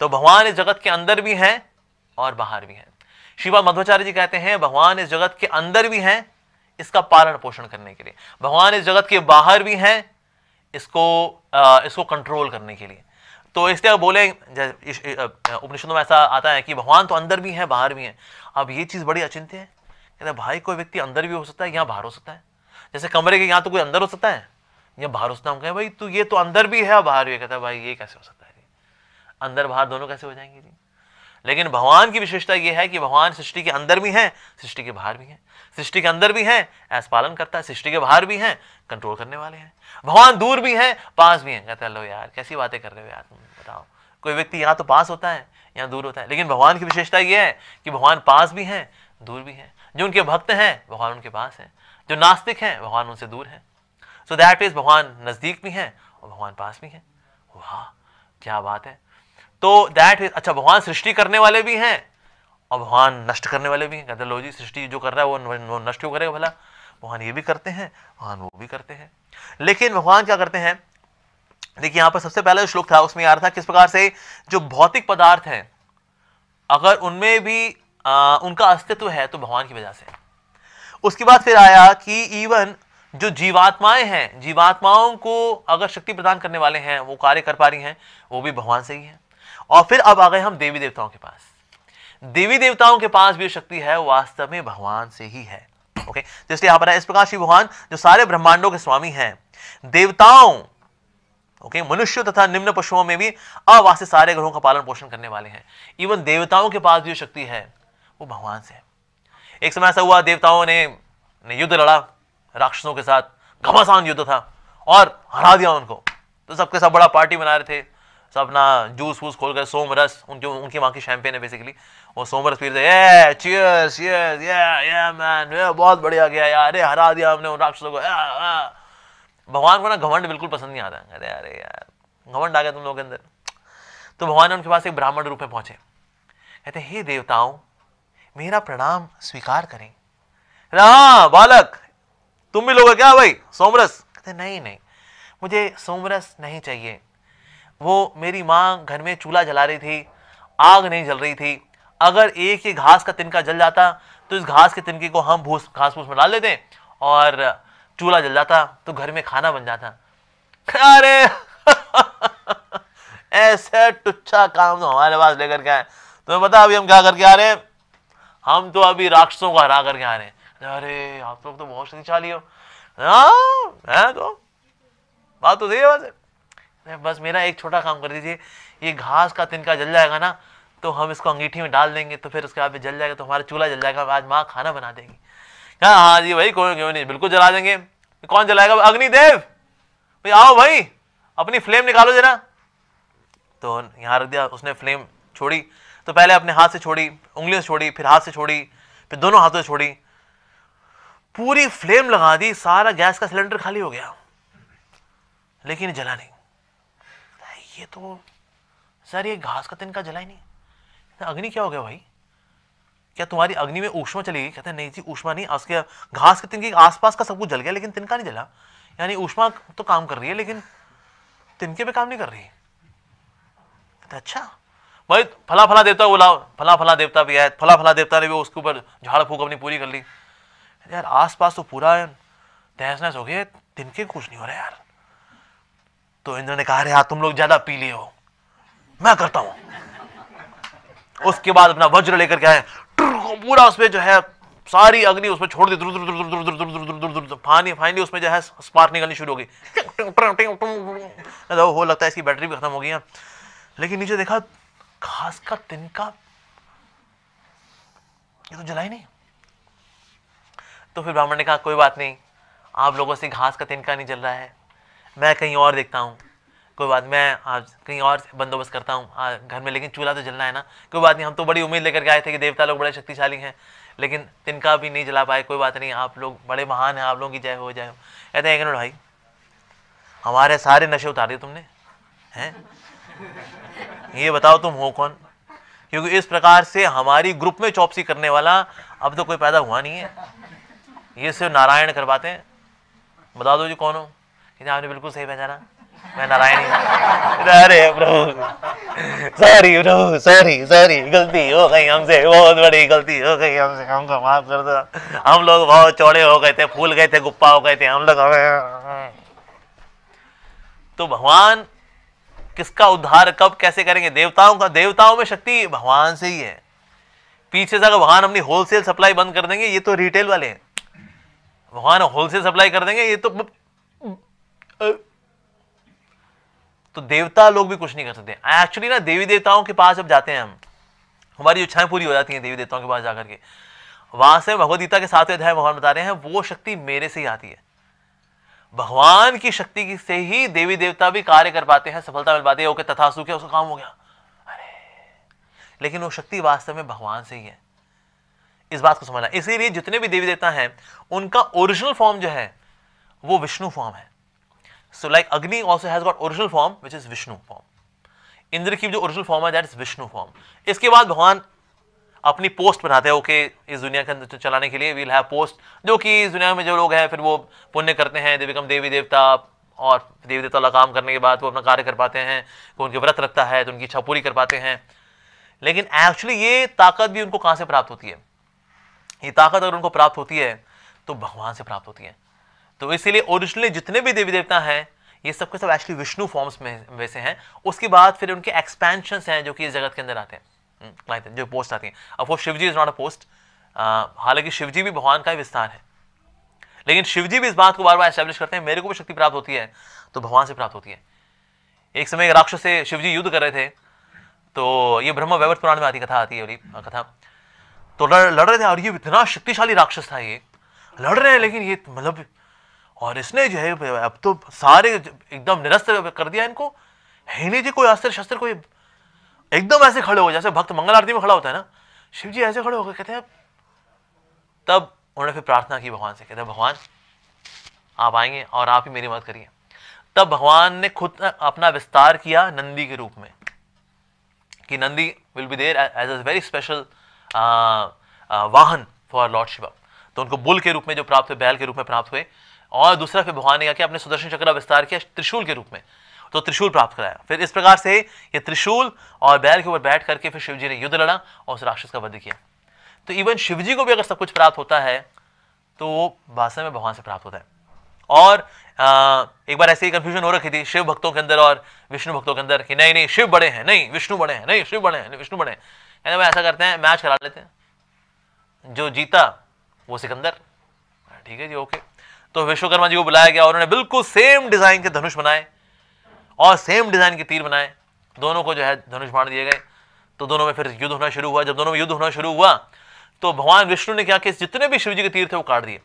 तो भगवान इस जगत के अंदर भी हैं और बाहर भी हैं शिवा मध्वाचार्य जी कहते हैं भगवान इस जगत के अंदर भी हैं इसका पालन पोषण करने के लिए भगवान इस जगत के बाहर भी हैं इसको आ, इसको कंट्रोल करने के लिए तो इसलिए अगर बोले उपनिषदों में ऐसा आता है कि भगवान तो अंदर भी हैं बाहर भी हैं अब ये चीज़ बड़ी अचिंत्य है कहते हैं भाई कोई व्यक्ति अंदर भी हो सकता है यहाँ बाहर हो सकता है जैसे कमरे के यहाँ तो कोई अंदर हो सकता है या बाहर हो सकता है हम कहें भाई तू ये तो अंदर भी है और बाहर भी कहता है भाई ये कैसे हो सकता है अंदर बाहर दोनों कैसे हो जाएंगे जी लेकिन भगवान की विशेषता यह है कि भगवान सृष्टि के अंदर भी हैं सृष्टि के बाहर भी हैं सृष्टि के अंदर भी हैं ऐस पालन करता है सृष्टि के बाहर भी हैं कंट्रोल करने वाले हैं भगवान दूर भी हैं पास भी हैं कहते लो यार कैसी बातें कर रहे हो यार तुम बताओ कोई व्यक्ति यहाँ तो पास होता है यहाँ दूर होता है लेकिन भगवान की विशेषता यह है कि भगवान पास भी हैं दूर भी हैं जो उनके भक्त हैं भगवान उनके पास हैं जो नास्तिक हैं भगवान उनसे दूर हैं सो दैट इज़ भगवान नज़दीक भी हैं और भगवान पास भी हैं वाह क्या बात है तो दैट इज अच्छा भगवान सृष्टि करने वाले भी हैं और भगवान नष्ट करने वाले भी हैं कहते लो जी सृष्टि जो कर रहा है वो, वो नष्ट क्यों करेगा भला भगवान ये भी करते हैं भगवान वो भी करते हैं लेकिन भगवान क्या करते हैं देखिए यहाँ पर सबसे पहला जो श्लोक था उसमें यार था किस प्रकार से जो भौतिक पदार्थ हैं अगर उनमें भी आ, उनका अस्तित्व है तो भगवान की वजह से उसके बाद फिर आया कि इवन जो जीवात्माएं हैं जीवात्माओं को अगर शक्ति प्रदान करने वाले हैं वो कार्य कर पा रही हैं वो भी भगवान से ही हैं और फिर अब आ गए हम देवी देवताओं के पास देवी देवताओं के पास भी शक्ति है वास्तव में भगवान से ही है ओके जिसलिए यहां पर इस प्रकार श्री भगवान जो सारे ब्रह्मांडों के स्वामी हैं देवताओं ओके मनुष्य तथा निम्न पशुओं में भी अवास्य सारे ग्रहों का पालन पोषण करने वाले हैं इवन देवताओं के पास जो शक्ति है वो भगवान से है एक समय ऐसा हुआ देवताओं ने, ने युद्ध लड़ा राक्षसों के साथ घमासान युद्ध था और हरा दिया उनको तो सबके साथ बड़ा पार्टी बना रहे थे सब अपना जूस वूस खोल कर सोम रस उनकी उनकी माँ की शैम्पेन है बेसिकली वो सोम रस पीते चीयर्स ये ये मैन ये बहुत बढ़िया गया यार अरे हरा दिया हमने उन राक्षसों को भगवान को ना घमंड बिल्कुल पसंद नहीं आता अरे अरे यार घमंड आ गया तुम लोगों के अंदर तो भगवान उनके पास एक ब्राह्मण रूप में पहुंचे कहते हे देवताओं मेरा प्रणाम स्वीकार करें हाँ बालक तुम भी लोग क्या भाई सोमरस कहते नहीं नहीं मुझे सोमरस नहीं चाहिए वो मेरी माँ घर में चूल्हा जला रही थी आग नहीं जल रही थी अगर एक ही घास का तिनका जल जाता तो इस घास के तिनके को हम भूस घास फूस में डाल देते और चूल्हा जल जाता तो घर में खाना बन जाता अरे ऐसे टुच्छा काम तो हमारे पास लेकर के आए तुम्हें तो पता अभी हम क्या करके आ रहे हैं हम तो अभी राक्षसों को हरा करके आ रहे हैं अरे आप लोग तो बहुत शक्तिशाली हो हाँ तो बात तो सही है वैसे बस मेरा एक छोटा काम कर दीजिए ये घास का तिनका जल जाएगा ना तो हम इसको अंगीठी में डाल देंगे तो फिर उसके बाद जल जाएगा तो हमारा चूल्हा जल जाएगा आज माँ खाना बना देंगी हाँ हाँ जी भाई कौन क्यों नहीं बिल्कुल जला देंगे कौन जलाएगा अग्निदेव भाई आओ भाई अपनी फ्लेम निकालो जरा तो यहाँ रख दिया उसने फ्लेम छोड़ी तो पहले अपने हाथ से छोड़ी उंगलियों से छोड़ी फिर हाथ से छोड़ी फिर दोनों हाथों से छोड़ी पूरी फ्लेम लगा दी सारा गैस का सिलेंडर खाली हो गया लेकिन जला नहीं ये तो सर ये घास का तिनका जला ही नहीं अग्नि क्या हो गया भाई क्या तुम्हारी अग्नि में ऊष्मा चली गई कहते हैं नहीं जी ऊष्मा नहीं उसके घास के तिनके आसपास का सब कुछ जल गया लेकिन तिनका नहीं जला यानी ऊष्मा तो काम कर रही है लेकिन तिनके पे काम नहीं कर रही कहते अच्छा भाई फला फला देवता बुलाओ फला फला देवता भी आया फला फला देवता ने भी उसके ऊपर झाड़ फूक अपनी पूरी कर ली यार आसपास तो पूरा तहस नहस हो गया तिनके कुछ नहीं हो रहा यार तो इंद्र ने कहा हाँ तुम लोग ज्यादा पी लिए हो मैं करता हूं उसके बाद अपना वज्र लेकर के आए पूरा उसमें जो है सारी अग्नि उसमें छोड़ दी फानी फाइनली उसमें जो है स्पार्क निकलनी शुरू हो गई हो लगता है इसकी बैटरी भी खत्म हो गई है लेकिन नीचे देखा घास का तिनका ये तो जला ही नहीं तो फिर ब्राह्मण ने कहा कोई बात नहीं आप लोगों से घास का तिनका नहीं जल रहा है मैं कहीं और देखता हूँ कोई बात मैं आज कहीं और बंदोबस्त करता हूँ घर में लेकिन चूल्हा तो जलना है ना कोई बात नहीं हम तो बड़ी उम्मीद लेकर के आए थे कि देवता लोग बड़े शक्तिशाली हैं लेकिन तिनका भी नहीं जला पाए कोई बात नहीं आप लोग बड़े महान हैं आप लोगों की जय हो जय हो कहते हैं एक भाई हमारे सारे नशे उतार दिए तुमने हैं ये बताओ तुम हो कौन क्योंकि इस प्रकार से हमारी ग्रुप में चौपसी करने वाला अब तो कोई पैदा हुआ नहीं है ये सिर्फ नारायण करवाते हैं बता दो जी कौन हो कहते आपने बिल्कुल सही पहचाना मैं नारायण ही अरे Prabhu sorry Prabhu sorry sorry गलती हो गई हमसे बहुत बड़ी गलती हो गई हमसे हमको माफ कर दो हम लोग बहुत चौड़े हो गए थे फूल गए थे गुप्पा हो गए थे हम लोग तो भगवान किसका उद्धार कब कैसे करेंगे देवताओं का देवताओं में शक्ति भगवान से ही है पीछे से अगर भगवान अपनी होलसेल सप्लाई बंद कर देंगे ये तो रिटेल वाले हैं भगवान होलसेल सप्लाई कर देंगे ये तो तो देवता लोग भी कुछ नहीं कर सकते एक्चुअली ना देवी देवताओं के पास जब जाते हैं हम हमारी इच्छाएं पूरी हो जाती हैं देवी देवताओं के पास जाकर के वहां से भगवदगीता के साथ अध्याय भगवान बता रहे हैं वो शक्ति मेरे से ही आती है भगवान की शक्ति से ही देवी देवता भी कार्य कर पाते हैं सफलता मिल पाती है ओके तथा सुख है उसका काम हो गया अरे लेकिन वो शक्ति वास्तव में भगवान से ही है इस बात को समझना इसीलिए जितने भी देवी देवता हैं उनका ओरिजिनल फॉर्म जो है वो विष्णु फॉर्म है so like Agni also has got original form which is Vishnu form. Indra की जो ओरिजिनल फॉर्म है दैट इज विष्णु फॉर्म इसके बाद भगवान अपनी पोस्ट बनाते हैं ओके इस दुनिया के अंदर चलाने के लिए वील हैव पोस्ट जो कि इस दुनिया में जो लोग हैं फिर वो पुण्य करते हैं देविकम देवी देवता और देवी देवता का काम करने के बाद वो अपना कार्य कर पाते हैं तो उनके व्रत रखता है तो उनकी इच्छा पूरी कर पाते हैं लेकिन एक्चुअली ये ताकत भी उनको कहाँ से प्राप्त होती है ये ताकत अगर उनको प्राप्त होती है तो भगवान से प्राप्त होती है तो इसीलिए ओरिजिनली जितने भी देवी देवता हैं ये सब के सब एक्चुअली विष्णु फॉर्म्स में वैसे हैं उसके बाद फिर उनके एक्सपेंशन हैं जो कि इस जगत के अंदर आते हैं हम्म, जो पोस्ट आती हैं अब वो Shivji is not a post हालांकि शिवजी भी भगवान का ही विस्तार है लेकिन शिवजी भी इस बात को बार बार एस्टेब्लिश करते हैं मेरे को भी शक्ति प्राप्त होती है तो भगवान से प्राप्त होती है एक समय राक्षस से शिवजी युद्ध कर रहे थे तो ये ब्रह्म वैवर्त पुराण में आती कथा आती है कथा तो लड़ लड़ रहे थे और ये इतना शक्तिशाली राक्षस था ये लड़ रहे हैं लेकिन ये मतलब और इसने जो है अब तो सारे एकदम निरस्त कर दिया इनको है नहीं जी कोई अस्त्र शस्त्र कोई एकदम ऐसे खड़े हो जैसे भक्त मंगल आरती में खड़ा होता है ना शिव जी ऐसे खड़े हो गए कहते हैं तब उन्होंने फिर प्रार्थना की भगवान से कहते हैं भगवान आप आएंगे और आप ही मेरी मदद करिए तब भगवान ने खुद अपना विस्तार किया नंदी के रूप में कि Nandi will be there as a very special vahan for lord Shiva तो उनको बुल के रूप में जो प्राप्त हुए बैल के रूप में प्राप्त हुए और दूसरा फिर भगवान ने कहा कि आपने सुदर्शन चक्र का विस्तार किया त्रिशूल के रूप में तो त्रिशूल प्राप्त कराया फिर इस प्रकार से ये त्रिशूल और बैल के ऊपर बैठ करके फिर शिवजी ने युद्ध लड़ा और उस राक्षस का वध किया तो इवन शिवजी को भी अगर सब कुछ प्राप्त होता है तो वो वास्तव में भगवान से प्राप्त होता है और आ, एक बार ऐसे ही कन्फ्यूजन हो रखी थी शिव भक्तों के अंदर और विष्णु भक्तों के अंदर कि नहीं नहीं शिव बड़े हैं नहीं विष्णु बड़े हैं नहीं शिव बड़े हैं विष्णु बड़े हैं कहते भाई ऐसा करते हैं मैच करा लेते हैं जो जीता वो सिकंदर ठीक है जी ओके तो विश्वकर्मा जी को बुलाया गया उन्होंने बिल्कुल सेम डिज़ाइन के धनुष बनाए और सेम डिज़ाइन के तीर बनाए दोनों को जो है धनुष मार दिए गए तो दोनों में फिर युद्ध होना शुरू हुआ जब दोनों में युद्ध होना शुरू हुआ तो भगवान विष्णु ने क्या किया जितने भी शिवजी के तीर थे वो काट दिए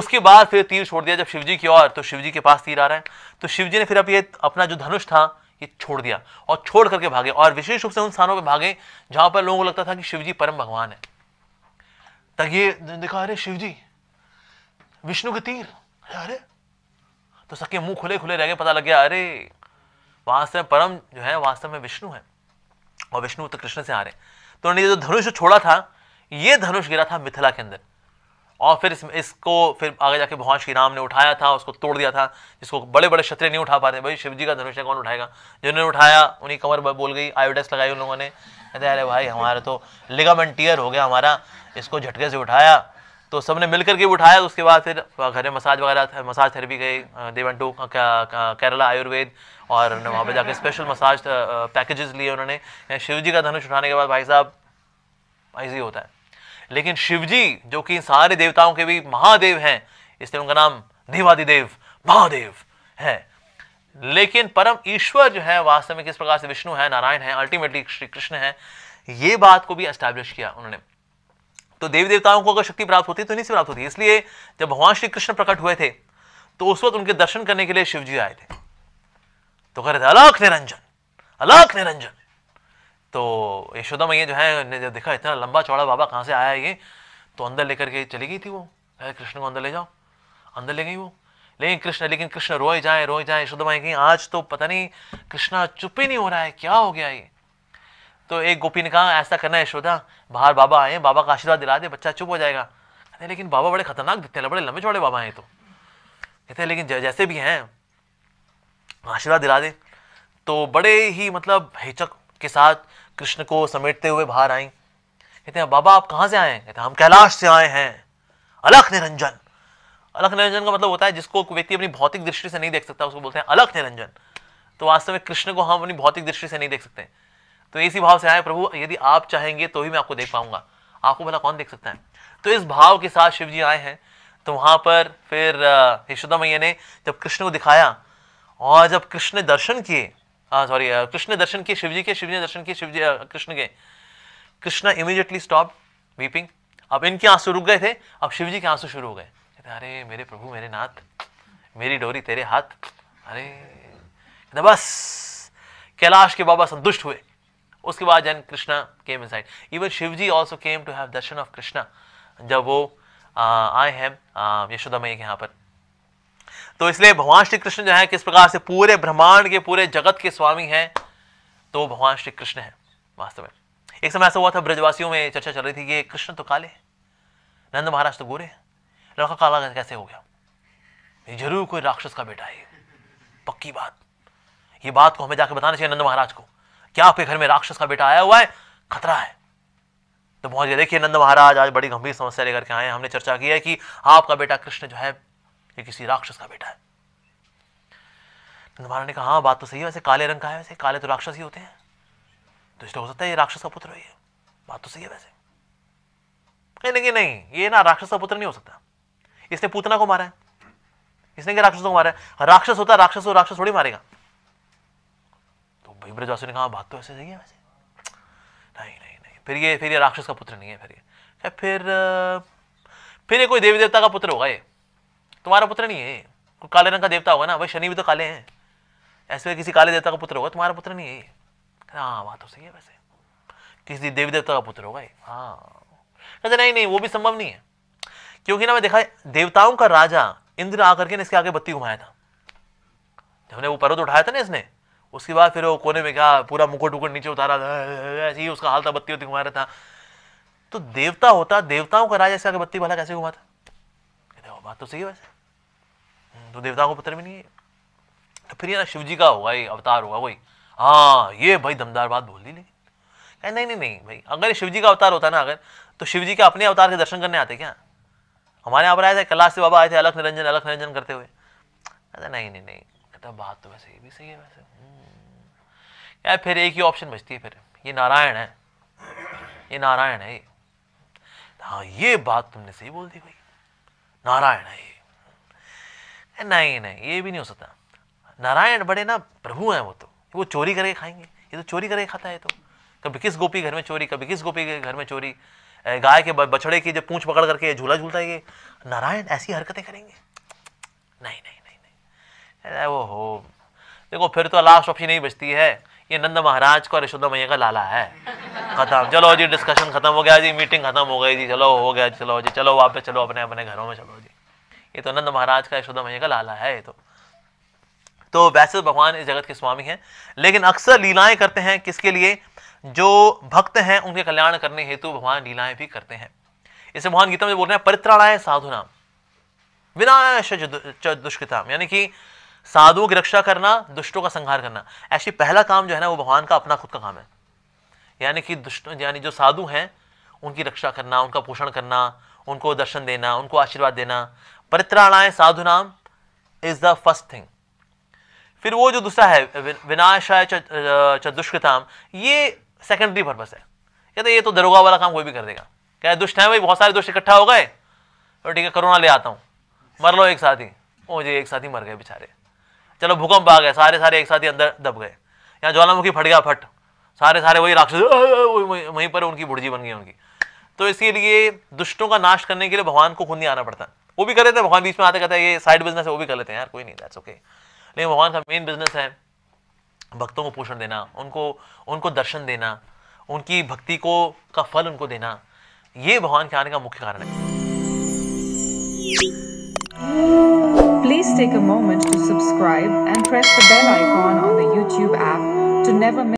उसके बाद फिर तीर छोड़ दिया जब शिवजी की ओर तो शिवजी के पास तीर आ रहा है तो शिवजी ने फिर अब ये अपना जो धनुष था ये छोड़ दिया और छोड़ करके भागे और विशेष रूप से उन स्थानों पर भागे जहां पर लोगों को लगता था कि शिवजी परम भगवान है तक ये देखा अरे शिवजी विष्णु के तीर अरे तो सबके मुंह खुले खुले रह गए पता लग गया अरे वास्तव में परम जो है वास्तव में विष्णु है और विष्णु तो कृष्ण से आ रहे तो उन्होंने जो धनुष छोड़ा था ये धनुष गिरा था मिथिला के अंदर और फिर इस, इसको फिर आगे जाके भगवान श्री राम ने उठाया था उसको तोड़ दिया था जिसको बड़े बड़े क्षत्रिय नहीं उठा पाते भाई शिव जी का धनुष कौन उठाएगा जिन्होंने उठाया उन्हीं कमर बोल गई आयोडेस लगाई उन लोगों ने कहते अरे भाई हमारा तो लिगामेंटियर हो गया हमारा इसको झटके से उठाया तो सबने मिलकर के उठाया उसके बाद फिर घर में मसाज वगैरह मसाज थेरेपी गई देवन टू केरला आयुर्वेद और उन्होंने वहाँ पर जाकर स्पेशल मसाज पैकेजेस लिए उन्होंने शिव जी का धनुष उठाने के बाद भाई साहब ऐसे ही होता है लेकिन शिवजी जो कि सारे देवताओं के भी महादेव हैं इसलिए उनका नाम देवादिदेव महादेव है लेकिन परम ईश्वर जो है वास्तव में किस प्रकार से विष्णु है नारायण है अल्टीमेटली श्री कृष्ण है ये बात को भी एस्टैब्लिश किया उन्होंने तो देवी देवताओं को अगर शक्ति प्राप्त होती तो इन्हीं से प्राप्त होती इसलिए जब भगवान श्री कृष्ण प्रकट हुए थे तो उस वक्त उनके दर्शन करने के लिए शिव जी आए थे तो कह रहे थे अलख निरंजन अलख निरंजन तो यशोदा मैया जो है ने जब देखा इतना लंबा चौड़ा बाबा कहाँ से आया ये तो अंदर लेकर के चली गई थी वो अरे कृष्ण को अंदर ले जाओ अंदर ले गई वो लेकिन कृष्ण लेकिन कृष्ण रोए जाए रोए जाए यशोदा मैया कहीं आज तो पता नहीं कृष्णा चुप ही नहीं हो रहा है क्या हो गया ये तो एक गोपी ने कहा ऐसा करना यशोदा बाहर बाबा आए बाबा का आशीर्वाद दिला दे बच्चा चुप हो जाएगा कहते लेकिन बाबा बड़े खतरनाक दिखते हैं बड़े लंबे चौड़े बाबा हैं तो कहते हैं लेकिन जैसे भी हैं आशीर्वाद दिला दे तो बड़े ही मतलब हिचक के साथ कृष्ण को समेटते हुए बाहर आई कहते हैं बाबा आप कहाँ से आए हैं कहते हैं हम कैलाश से आए हैं अलख निरंजन अलख निरंजन का मतलब होता है जिसको व्यक्ति अपनी भौतिक दृष्टि से नहीं देख सकता उसको बोलते हैं अलख निरंजन तो वास्तव में कृष्ण को हम अपनी भौतिक दृष्टि से नहीं देख सकते हैं तो इसी भाव से आए प्रभु यदि आप चाहेंगे तो ही मैं आपको देख पाऊंगा आपको भला कौन देख सकता है तो इस भाव के साथ शिव जी आए हैं तो वहां पर फिर यशोदा मैया ने जब कृष्ण को दिखाया और जब कृष्ण दर्शन किए सॉरी कृष्ण दर्शन किए शिवजी के शिवजी ने दर्शन किए शिवजी कृष्ण के कृष्ण इमीडिएटली स्टॉप वीपिंग अब इनके आंसू रुक गए थे अब शिवजी के आंसू शुरू हो गए अरे मेरे प्रभु मेरे नाथ मेरी डोरी तेरे हाथ अरे बस कैलाश के बाबा संतुष्ट हुए उसके बाद जन Krishna came inside even Shiv ji also came to have darshan of Krishna जब वो आए हैं यशोदा मैया के यहाँ पर तो इसलिए भगवान श्री कृष्ण जो है किस प्रकार से पूरे ब्रह्मांड के पूरे जगत के स्वामी हैं तो भगवान श्री कृष्ण है वास्तव में एक समय ऐसा हुआ था ब्रजवासियों में चर्चा चल रही थी कि कृष्ण तो काले नंद महाराज तो गोरे लड़का काला कैसे हो गया जरूर कोई राक्षस का बेटा है पक्की बात ये बात को हमें जाकर बताना चाहिए नंद महाराज को क्या आपके घर में राक्षस का बेटा आया हुआ है खतरा है तो पहुंच गया देखिए नंद महाराज आज बड़ी गंभीर समस्या लेकर के आए हमने चर्चा की है कि आपका बेटा कृष्ण जो है ये किसी राक्षस का बेटा है नंद महाराज ने कहा हाँ बात तो सही है वैसे काले रंग का है वैसे काले तो राक्षस ही होते हैं तो इसलिए हो सकता है ये राक्षस का पुत्र है बात तो सही है वैसे नहीं नहीं नहीं ये ना राक्षस का पुत्र नहीं हो सकता इसने पूतना को मारा है इसने क्या राक्षस को मारा है राक्षस होता है राक्षस को राक्षस थोड़ी मारेगा भाई ब्रजवासी ने कहा बात तो ऐसे सही है वैसे नहीं नहीं नहीं फिर ये फिर ये राक्षस का पुत्र नहीं है फिर ये फिर फिर ये कोई देवी देवता का पुत्र होगा ये तुम्हारा पुत्र नहीं है कोई काले रंग का देवता होगा ना भाई शनि भी तो काले हैं ऐसे किसी काले देवता का पुत्र होगा तुम्हारा पुत्र नहीं है ये हाँ बात तो सही है वैसे किसी देवी देवता का पुत्र होगा ये हाँ कहते नहीं नहीं वो भी संभव नहीं है क्योंकि ना मैं देखा देवताओं का राजा इंद्र आकर के ने इसके आगे बत्ती घुमाया था जब ने वो पर्वत उठाया था ना इसने उसके बाद फिर वो कोने में क्या पूरा मुकुट उकुट नीचे उतारा ऐसे ही उसका हालता बत्ती वत्ती घुमा रहा था तो देवता होता देवताओं का राज ऐसा बत्ती भला कैसे घुमाता कहते बात तो सही है वैसे हम्म, तो देवताओं को पत्र भी नहीं है तो फिर ये ना शिव जी का होगा ये अवतार होगा वही हाँ ये भाई दमदार बात बोल दी लेकिन कहे नहीं नहीं नहीं भाई अगर शिव जी का अवतार होता ना अगर तो शिव जी के अपने अवतार के दर्शन करने आते क्या हमारे यहाँ पर आए थे कैलाश से बाबा आए थे अलख निरंजन अलख निरंजन करते हुए कहते नहीं नहीं नहीं कहता तो बात तो वैसे ये भी सही है वैसे या फिर एक ही ऑप्शन बचती है फिर ये नारायण है ये नारायण है ये हाँ ये बात तुमने सही बोल दी भाई नारायण है ये नहीं नहीं ये भी नहीं हो सकता नारायण बड़े ना प्रभु हैं वो तो वो चोरी करके खाएंगे ये तो चोरी करके खाता है तो कभी किस गोपी घर में चोरी कभी किस गोपी के घर में चोरी गाय के बछड़े की जब पूछ पकड़ करके झूला झूलता है ये नारायण ऐसी हरकतें करेंगे नहीं नहीं नहीं नहीं वो हो देखो फिर तो लास्ट ऑप्शन नहीं बचती है ये नंद महाराज को यशोदा मैया का लाला है खत्म चलो जी डिस्कशन खत्म हो गया जी मीटिंग खत्म हो गई जी चलो हो गया जी चलो जी चलो वापस चलो अपने अपने घरों में चलो जी ये तो नंद महाराज का यशोदा मैया का लाला है ये तो तो वैसे तो भगवान इस जगत के स्वामी हैं लेकिन अक्सर लीलाएं करते हैं किसके लिए जो भक्त हैं उनके कल्याण करने हेतु भगवान लीलाएं भी करते हैं इसे भगवान गीता में बोल रहे हैं परित्राणाय साधुना विनाश दुष्कृताम यानी कि साधुओं की रक्षा करना दुष्टों का संहार करना एक्चुअली पहला काम जो है ना वो भगवान का अपना खुद का काम है यानी कि दुष्ट यानी जो साधु हैं उनकी रक्षा करना उनका पोषण करना उनको दर्शन देना उनको आशीर्वाद देना परित्राणाएँ साधु नाम इज द फर्स्ट थिंग फिर वो जो दूसरा है विनाशाय चतुष्कृताम ये सेकेंडरी पर्पस है कहते तो, ये तो दरोगा वाला काम कोई भी कर देगा क्या दुष्ट है भाई बहुत सारे दुष्ट इकट्ठा हो गए और तो ठीक है करोना ले आता हूँ मर लो एक साथ ही ओ जी एक साथ ही मर गए बेचारे चलो भूकंप आ गए सारे सारे एक साथ ही अंदर दब गए यहाँ ज्वालामुखी फट गया फट सारे सारे वही राक्षस वहीं पर उनकी बुढ़जी बन गई उनकी तो इसीलिए दुष्टों का नाश करने के लिए भगवान को खुद नहीं आना पड़ता वो भी कर लेते हैं भगवान बीच में आते कहते हैं ये साइड बिजनेस है वो भी कर लेते हैं यार कोई नहीं दैट्स ओके लेकिन भगवान का मेन बिजनेस है भक्तों को पोषण देना उनको उनको दर्शन देना उनकी भक्ति को का फल उनको देना ये भगवान के आने का मुख्य कारण है Please take a moment to subscribe and press the bell icon on the YouTube app to never miss